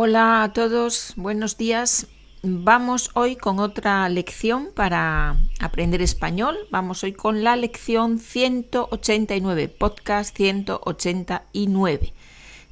Hola a todos, buenos días. Vamos hoy con otra lección para aprender español. Vamos hoy con la lección 189, podcast 189.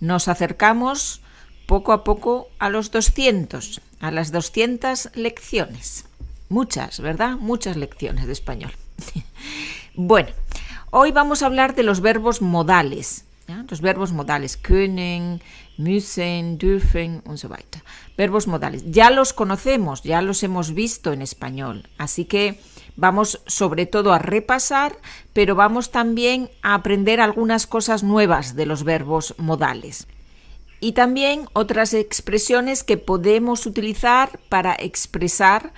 Nos acercamos poco a poco a los 200, a las 200 lecciones. Muchas, ¿verdad? Muchas lecciones de español. bueno, hoy vamos a hablar de los verbos modales. Los verbos modales können, müssen, dürfen und so weiter. Verbos modales. Ya los conocemos, ya los hemos visto en español. Así que vamos sobre todo a repasar, pero vamos también a aprender algunas cosas nuevas de los verbos modales. Y también otras expresiones que podemos utilizar para expresar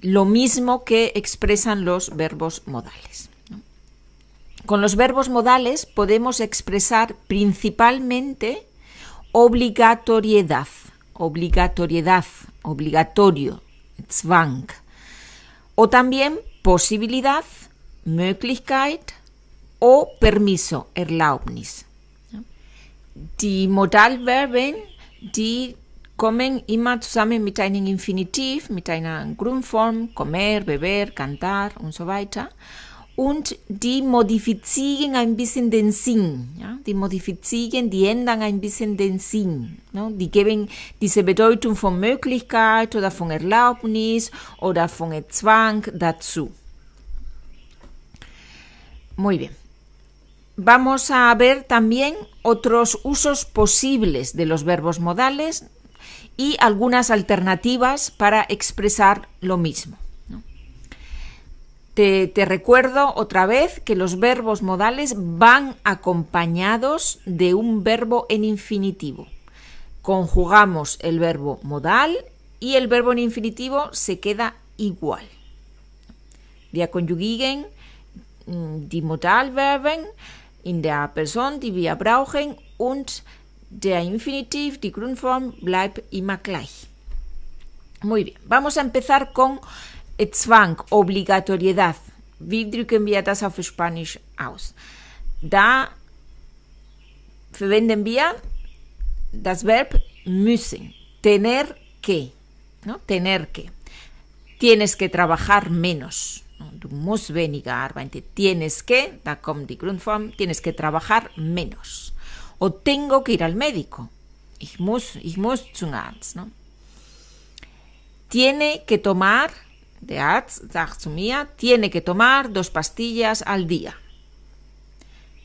lo mismo que expresan los verbos modales. Con los verbos modales podemos expresar principalmente obligatoriedad, obligatoriedad, obligatorio, Zwang. O también posibilidad, Möglichkeit o permiso, Erlaubnis. Die Modalverben, die kommen immer zusammen mit einem Infinitiv, mit einer Grundform, comer, beber, cantar und so und die modifizieren ein bisschen den Sinn. Ja? Die modifizieren, die ändern ein bisschen den Sinn. Ne? Die geben diese Bedeutung von Möglichkeit oder von Erlaubnis oder von Zwang dazu. Muy bien. Vamos a ver también otros usos posibles de los verbos modales y algunas alternativas para expresar lo mismo. Te, recuerdo otra vez que los verbos modales van acompañados de un verbo en infinitivo. Conjugamos el verbo modal y el verbo en infinitivo se queda igual. Wir konjugieren mm, die Modalverben in der Person, die wir brauchen, und der Infinitiv, die Grundform, bleibt immer Muy bien, vamos a empezar con Zwang, Obligatoriedad. Wie drücken wir das auf Spanisch aus? Da verwenden wir das Verb müssen, tener que, ¿no? tener que. Tienes que trabajar menos. Du musst weniger arbeiten. Tienes que, da kommt die Grundform, tienes que trabajar menos. O tengo que ir al médico. Ich muss, ich muss zum Arzt. ¿no? Tiene que tomar de dice, tiene que tomar dos pastillas al día.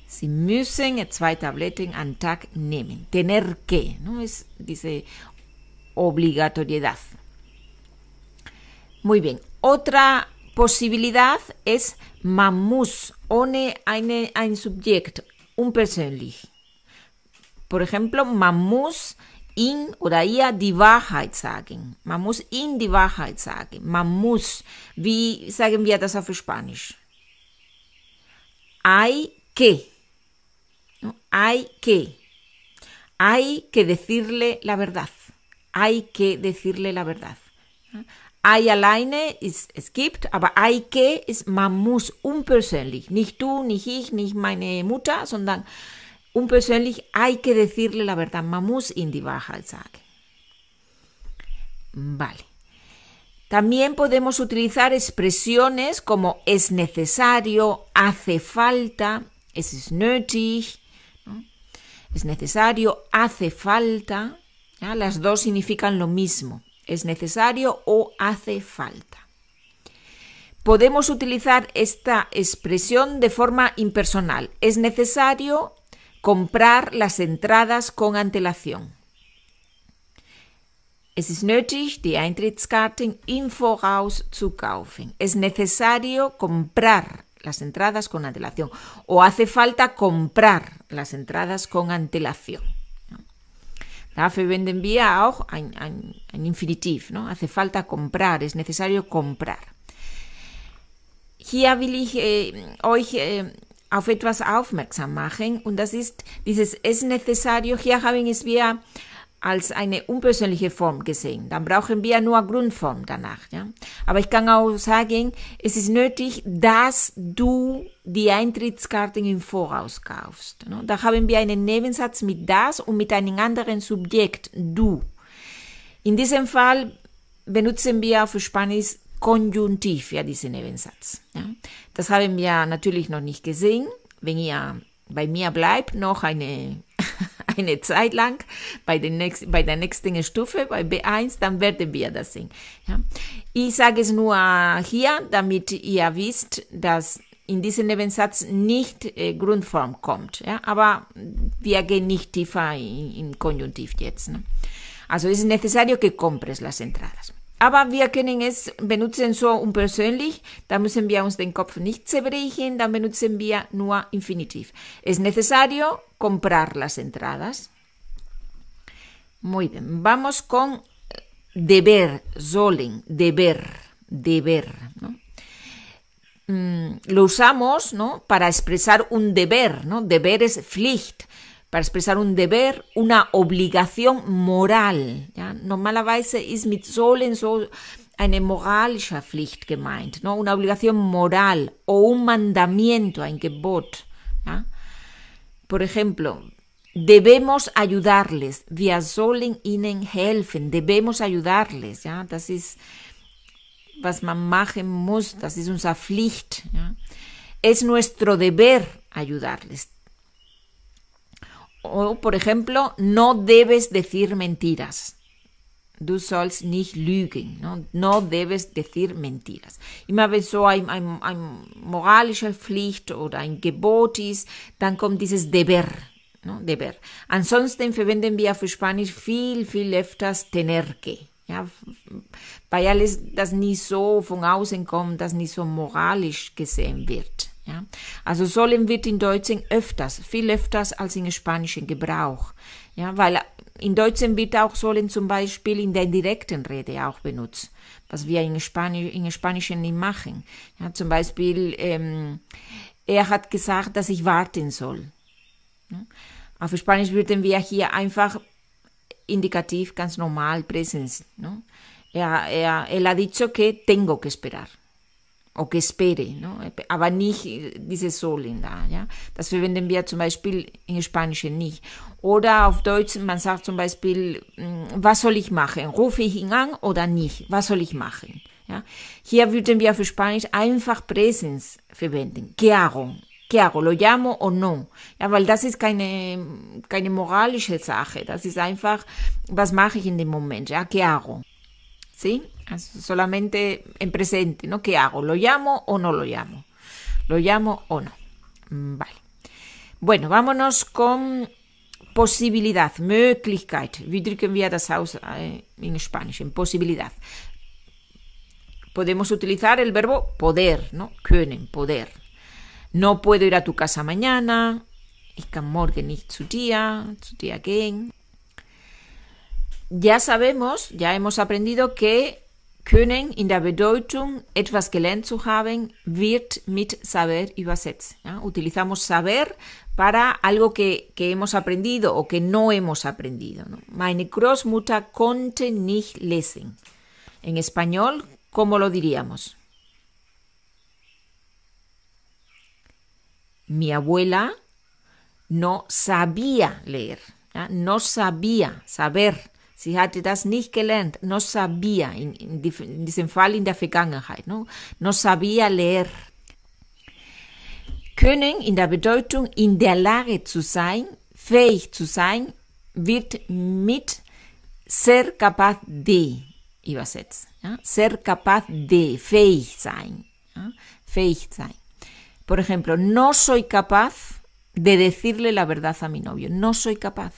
Si müssen zwei Tabletten an Tag nehmen. Tener que, Es, dice, obligatoriedad. Muy bien. Otra posibilidad es mamus. muss ohne eine, ein Subjekt un Por ejemplo, mamus. ihn oder ihr die Wahrheit sagen. Man muss ihm die Wahrheit sagen. Man muss, wie sagen wir das auf Spanisch? Hay que. Hay que. Hay que decirle la verdad. Hay que decirle la verdad. Hay alleine ist, es gibt, aber hay que ist, man muss unpersönlich. Nicht du, nicht ich, nicht meine Mutter, sondern unpersönlich hay que decirle la verdad. mamus, in die Vale. También podemos utilizar expresiones como es necesario, hace falta, es nötig, es necesario, hace falta. Las dos significan lo mismo, es necesario o hace falta. Podemos utilizar esta expresión de forma impersonal. Es necesario, Comprar las entradas con antelación. Es nötig, die Voraus zu kaufen. Es necesario comprar las entradas con antelación. O hace falta comprar las entradas con antelación. Dafür venden wir auch ein, Infinitiv. ¿no? Hace falta comprar, es necesario comprar. Hier will ich eh, euch eh, auf etwas aufmerksam machen. Und das ist dieses Es necesario. Hier haben es wir als eine unpersönliche Form gesehen. Dann brauchen wir nur Grundform danach. Ja? Aber ich kann auch sagen, es ist nötig, dass du die Eintrittskarten im Voraus kaufst. Ne? Da haben wir einen Nebensatz mit das und mit einem anderen Subjekt, du. In diesem Fall benutzen wir auf Spanisch Konjunktiv, ja, diesen Nebensatz. Ja? Das haben wir natürlich noch nicht gesehen. Wenn ihr bei mir bleibt, noch eine, eine Zeit lang, bei, den nächst, bei der nächsten Stufe, bei B1, dann werden wir das sehen. Ja? Ich sage es nur hier, damit ihr wisst, dass in diesem Nebensatz nicht äh, Grundform kommt. Ja? Aber wir gehen nicht tiefer in, in Konjunktiv jetzt. Ne? Also es ist necesario que compres las entradas. Aber wir können es benutzen so unpersönlich. Da müssen wir uns den Kopf nicht zerbrechen. da benutzen wir nur Infinitiv. Es necesario comprar las entradas. Muy bien. Vamos con eh, deber, sollen, deber, deber. Mm, lo usamos ¿no? para expresar un deber. ¿no? Deber es Pflicht para expresar un deber, una obligación moral. Ja? Normalerweise ist mit sollen so eine moralische Pflicht gemeint, ¿no? una obligación moral o un mandamiento, ein Gebot. Ja? Por ejemplo, debemos ayudarles. Wir sollen ihnen helfen. Debemos ayudarles. Ja? Das ist, was man machen muss. Das ist unsere Pflicht. Ja? Es nuestro deber ayudarles O, por ejemplo, no debes decir mentiras. Du sollst nicht lügen. No, no debes decir mentiras. Immer wenn so ein, ein, ein moralischer Pflicht oder ein Gebot ist, dann kommt dieses deber. No, deber. Ansonsten verwenden wir für Spanisch viel, viel öfters tener que. Ja, weil alles das nicht so von außen kommt, das nicht so moralisch gesehen wird. Ja? Also sollen wird in Deutschen öfters, viel öfters als in Spanischen Gebrauch. Ja, weil in Deutschen wird auch sollen zum Beispiel in der direkten Rede auch benutzt, was wir in, Spanisch, in Spanischen nicht machen. Ja, zum Beispiel, ähm, er hat gesagt, dass ich warten soll. Ja? Auf Spanisch würden wir hier einfach indikativ ganz normal Präsens. No? Ne? Er, er, él ha dicho que tengo que esperar o que espere, no? aber nicht diese sollen da. Ja? Das verwenden wir zum Beispiel in Spanisch nicht. Oder auf Deutsch, man sagt zum Beispiel, mm, was soll ich machen? Rufe ich ihn an oder nicht? Was soll ich machen? Ja? Hier würden wir auf Spanisch einfach Präsens verwenden. ¿Qué hago? ¿Qué hago? lo llamo o no. Ja, weil das ist keine, keine moralische Sache. Das ist einfach, was mache ich in dem Moment? Ja, hago? Sie? solamente en presente, ¿no? ¿Qué hago? ¿Lo llamo o no lo llamo? ¿Lo llamo o no? Mm, vale. Bueno, vámonos con posibilidad, Möglichkeit. Wie wir das en eh, español? En posibilidad. Podemos utilizar el verbo poder, ¿no? Können, poder. No puedo ir a tu casa mañana. Ich kann morgen nicht zu dir, zu dir Ya sabemos, ya hemos aprendido que können in der Bedeutung etwas gelernt zu haben, wird mit saber übersetzt. ¿ya? Utilizamos saber para algo que, hemos aprendido o que no hemos aprendido. ¿no? Meine Großmutter konnte nicht lesen. En español, ¿cómo lo diríamos? Mi abuela no sabía leer, no sabía saber Sie hatte das nicht gelernt, no sabía, in, in, diesem Fall in der Vergangenheit, no, no sabía leer. Können in der Bedeutung in der Lage zu sein, fähig zu sein, wird mit ser capaz de übersetzt. Ja? Ser capaz de, fähig sein. Ja? Fähig sein. Por ejemplo, no soy capaz de decirle la verdad a mi novio. No soy capaz.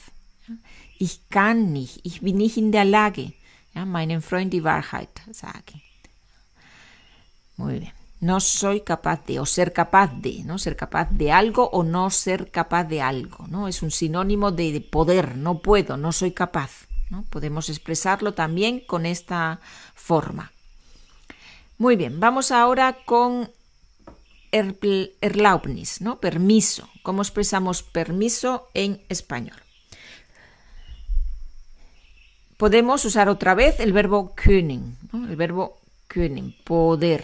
Ich kann nicht, ich bin nicht in der Lage, ja, Freund die Wahrheit Muy bien. No soy capaz de, o ser capaz de, ¿no? Ser capaz de algo o no ser capaz de algo, ¿no? Es un sinónimo de, poder, no puedo, no soy capaz, ¿no? Podemos expresarlo también con esta forma. Muy bien, vamos ahora con Erlaubnis, ¿no? Permiso. ¿Cómo expresamos permiso en español? podemos usar otra vez el verbo können, el verbo können, poder.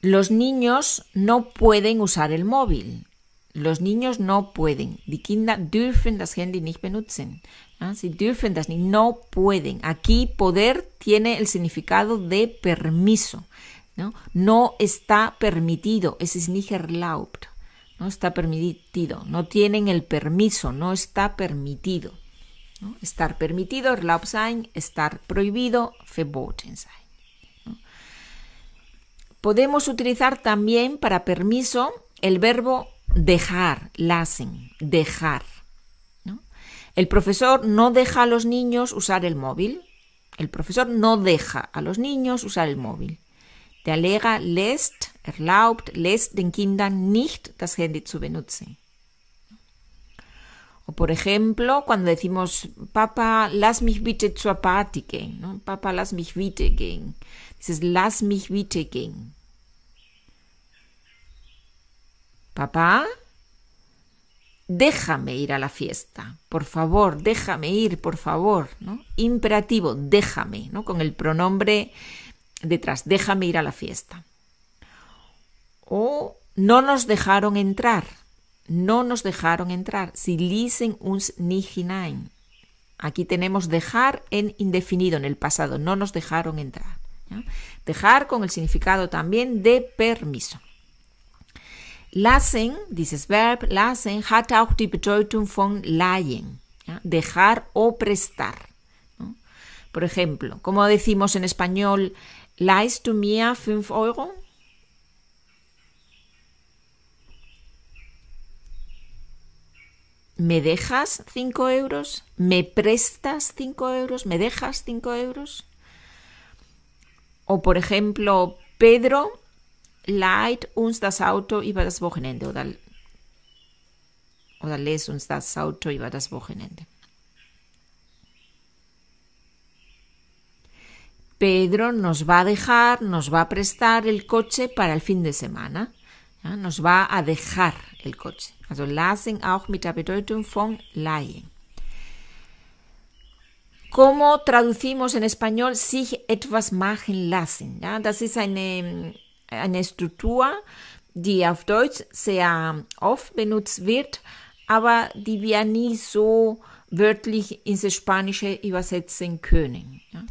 Los niños no pueden usar el móvil. Los niños no pueden. Die Kinder dürfen das Handy nicht benutzen. ¿ah? Sie dürfen das nicht. No pueden. Aquí poder tiene el significado de permiso. No, no está permitido. Es ist nicht erlaubt. No está permitido. No tienen el permiso. No está permitido. Estar permitido, erlaubt sein, estar prohibido, verboten sein. Podemos utilizar también para permiso el verbo dejar, lassen, dejar. El profesor no deja a los niños usar el móvil. El profesor no deja a los niños usar el móvil. te alega lässt, erlaubt, lässt den Kindern nicht das Handy zu benutzen por ejemplo, cuando decimos, Papa, lass mich bitte gehen. Papa, lass mich bitte Dices, las mich Papá, déjame ir a la fiesta, por favor, déjame ir, por favor, ¿no? Imperativo, déjame, ¿no? Con el pronombre detrás, déjame ir a la fiesta. O no nos dejaron entrar no nos dejaron entrar. Si ließen uns nicht Aquí tenemos dejar en indefinido, en el pasado, no nos dejaron entrar. Dejar con el significado también de permiso. Lassen, dieses Verb, lassen, hat auch die Bedeutung von leihen, dejar o prestar. Por ejemplo, como decimos en español, leist du mir 5 Euro? ¿me dejas 5 euros? ¿Me prestas 5 euros? ¿Me dejas 5 euros? O por ejemplo, Pedro, light uns das Auto über das Wochenende o oder les uns das Auto über das Wochenende. Pedro nos va a dejar, nos va a prestar el coche para el fin de semana. Ja, nos va a dejar el coche. Also lassen auch mit der Bedeutung von leihen. ¿Cómo traducimos en español sich etwas machen lassen? Ja, das ist eine, eine Struktur, die auf Deutsch sehr oft benutzt wird, aber die wir nie so wörtlich ins Spanische übersetzen können. Ja.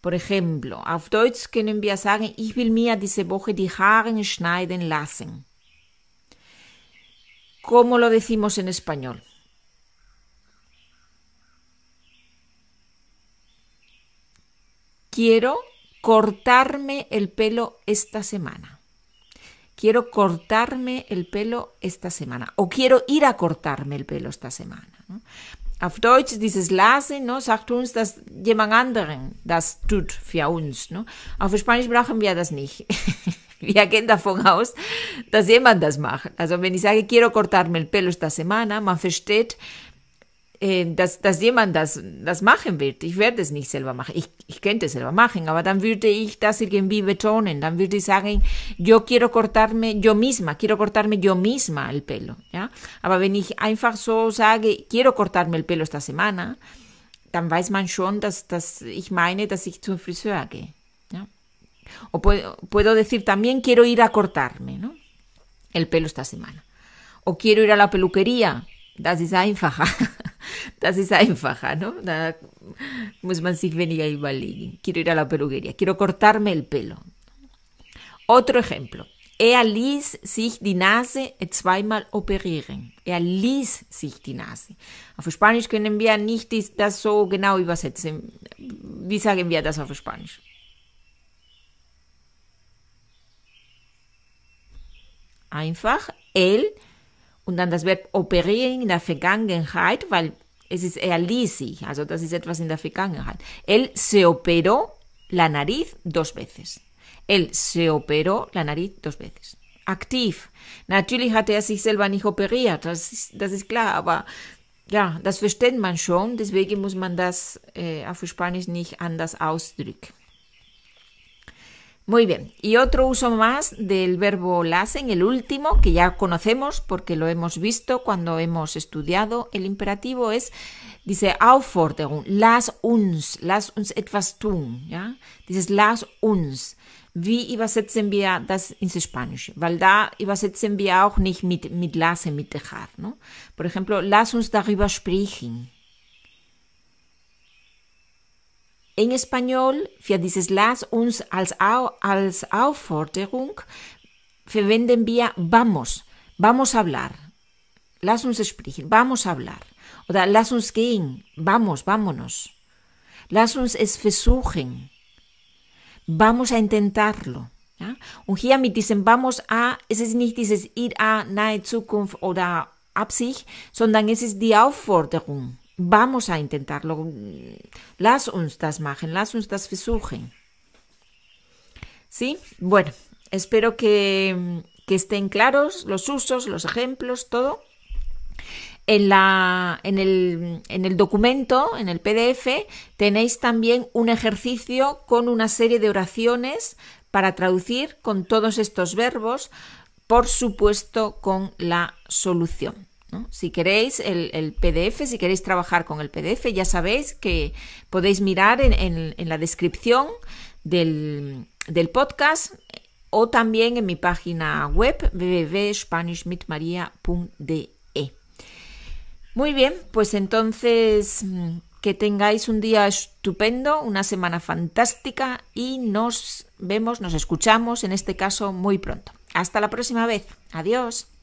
Por ejemplo, auf Deutsch können wir sagen, ich will mir diese Woche die Haare schneiden lassen. ¿Cómo lo decimos en español? Quiero cortarme el pelo esta semana. Quiero cortarme el pelo esta semana. O quiero ir a cortarme el pelo esta semana. ¿no? Auf Deutsch dieses Lassen, ¿no? sagt uns, dass jemand anderen das tut für uns. ¿no? Auf Spanisch brauchen wir das nicht. wir gehen davon aus, dass jemand das macht. Also wenn ich sage, quiero cortarme el pelo esta semana, man versteht, eh, dass, dass jemand das, das machen wird. Ich werde es nicht selber machen. Ich, ich könnte es selber machen, aber dann würde ich das irgendwie betonen. Dann würde ich sagen, yo quiero cortarme yo misma, quiero cortarme yo misma el pelo. Ja? Aber wenn ich einfach so sage, quiero cortarme el pelo esta semana, dann weiß man schon, dass, dass ich meine, dass ich zum Friseur gehe. O puedo, decir también quiero ir a cortarme, ¿no? El pelo esta semana. O quiero ir a la peluquería. Das ist einfacher. Das ist einfacher, ¿no? Da muss man sich weniger überlegen. Quiero ir a la peluquería. Quiero cortarme el pelo. Otro ejemplo. Er ließ sich die Nase zweimal operieren. Er ließ sich die Nase. Auf Spanisch können wir nicht das so genau übersetzen. Wie sagen wir das auf Spanisch? einfach el und dann das Verb operieren in der Vergangenheit, weil es ist er ließ sich, also das ist etwas in der Vergangenheit. Él se operó la nariz dos veces. Él se operó la nariz dos veces. Aktiv. Natürlich hat er sich selber nicht operiert, das ist, das ist klar, aber ja, das versteht man schon, deswegen muss man das äh, auf Spanisch nicht anders ausdrücken. Muy bien. Y otro uso más del verbo LASEN, el último, que ya conocemos porque lo hemos visto cuando hemos estudiado el imperativo, es, dice, Aufforderung, las uns, las uns etwas tun, ¿ya? Dices, las uns. Wie übersetzen wir das ins Spanische? Weil da übersetzen wir auch nicht mit, mit mit dejar, ¿no? Por ejemplo, las uns darüber sprechen. En español, für dieses Las uns als, als Aufforderung verwenden wir vamos, vamos a hablar. las uns sprechen, vamos a hablar. Oder las uns gehen, vamos, vámonos. las uns es versuchen. Vamos a intentarlo. Ja? Und hier mit vamos a, es ist nicht dieses ir a, nahe Zukunft oder Absicht, sondern es ist die Aufforderung. Vamos a intentarlo. Las uns das las las uns ¿Sí? Bueno, espero que, estén claros los usos, los ejemplos, todo. en, el, documento, en el PDF, tenéis también un ejercicio con una serie de oraciones para traducir con todos estos verbos, por supuesto con la solución. Si queréis el, PDF, si queréis trabajar con el PDF, ya sabéis que podéis mirar en, la descripción del, del, podcast o también en mi página web www.spanishmitmaria.de. Muy bien, pues entonces mm, que tengáis un día estupendo, una semana fantástica y nos vemos, nos escuchamos en este caso muy pronto. Hasta la próxima vez. Adiós.